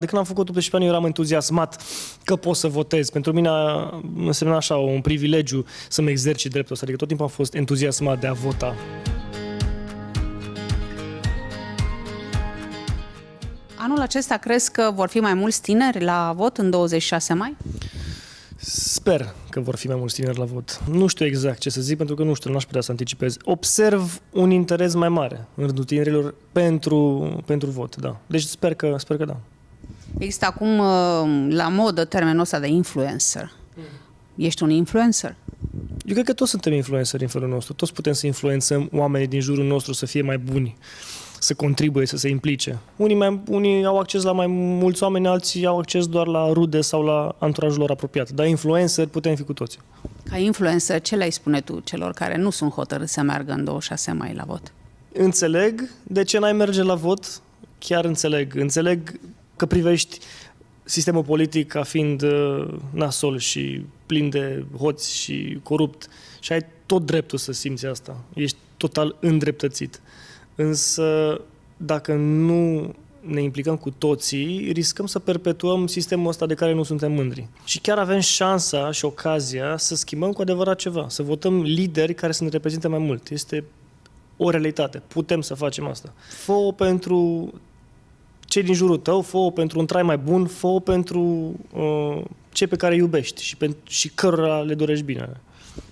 De când am făcut 18 ani, eu eram entuziasmat că pot să votez. Pentru mine însemna așa un privilegiu să-mi exerci dreptul ăsta. Adică tot timpul am fost entuziasmat de a vota. Anul acesta crezi că vor fi mai mulți tineri la vot în 26 mai? Sper că vor fi mai mulți tineri la vot. Nu știu exact ce să zic, pentru că nu știu, n-aș putea să anticipez. Observ un interes mai mare în rândul tinerilor pentru, pentru vot, da. Deci sper că, sper că da. Există acum uh, la modă termenul ăsta de influencer. Mm. Ești un influencer? Eu cred că toți suntem influenceri în felul nostru. Toți putem să influențăm oamenii din jurul nostru să fie mai buni, să contribuie, să se implice. Unii, mai, unii au acces la mai mulți oameni, alții au acces doar la rude sau la anturajul lor apropiat. Dar influencer putem fi cu toți. Ca influencer, ce le-ai spune tu celor care nu sunt hotărâți să meargă în 26 mai la vot? Înțeleg de ce n-ai merge la vot, chiar înțeleg. Înțeleg că privești sistemul politic ca fiind uh, nasol și plin de hoți și corupt și ai tot dreptul să simți asta. Ești total îndreptățit. Însă, dacă nu ne implicăm cu toții, riscăm să perpetuăm sistemul ăsta de care nu suntem mândri. Și chiar avem șansa și ocazia să schimbăm cu adevărat ceva, să votăm lideri care să ne reprezinte mai mult. Este o realitate. Putem să facem asta. fă pentru cei din jurul tău, fă pentru un trai mai bun, fă pentru uh, cei pe care iubești și, pentru, și cărora le dorești bine.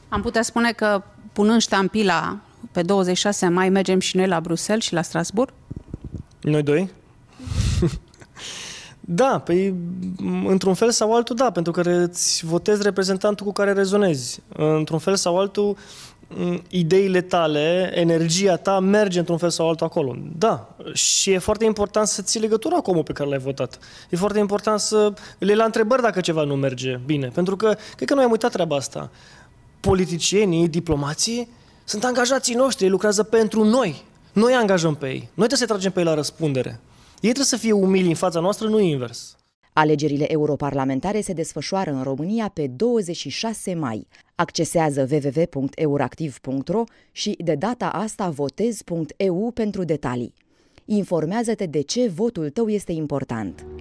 Am putea spune că, punând ștampila, pe 26 mai mergem și noi la Bruxelles și la Strasburg? Noi doi? Da, păi, într-un fel sau altul, da, pentru că îți votezi reprezentantul cu care rezonezi. Într-un fel sau altul, ideile tale, energia ta merge într-un fel sau altul acolo. Da, și e foarte important să ții legătura cu omul pe care l-ai votat. E foarte important să le la întrebări dacă ceva nu merge bine, pentru că cred că noi am uitat treaba asta. Politicienii, diplomații, sunt angajații noștri, lucrează pentru noi. Noi angajăm pe ei. Noi trebuie să tragem pe ei la răspundere. Ei trebuie să fie umili în fața noastră, nu invers. Alegerile europarlamentare se desfășoară în România pe 26 mai. Accesează www.euractiv.ro și de data asta votez.eu pentru detalii. Informează-te de ce votul tău este important.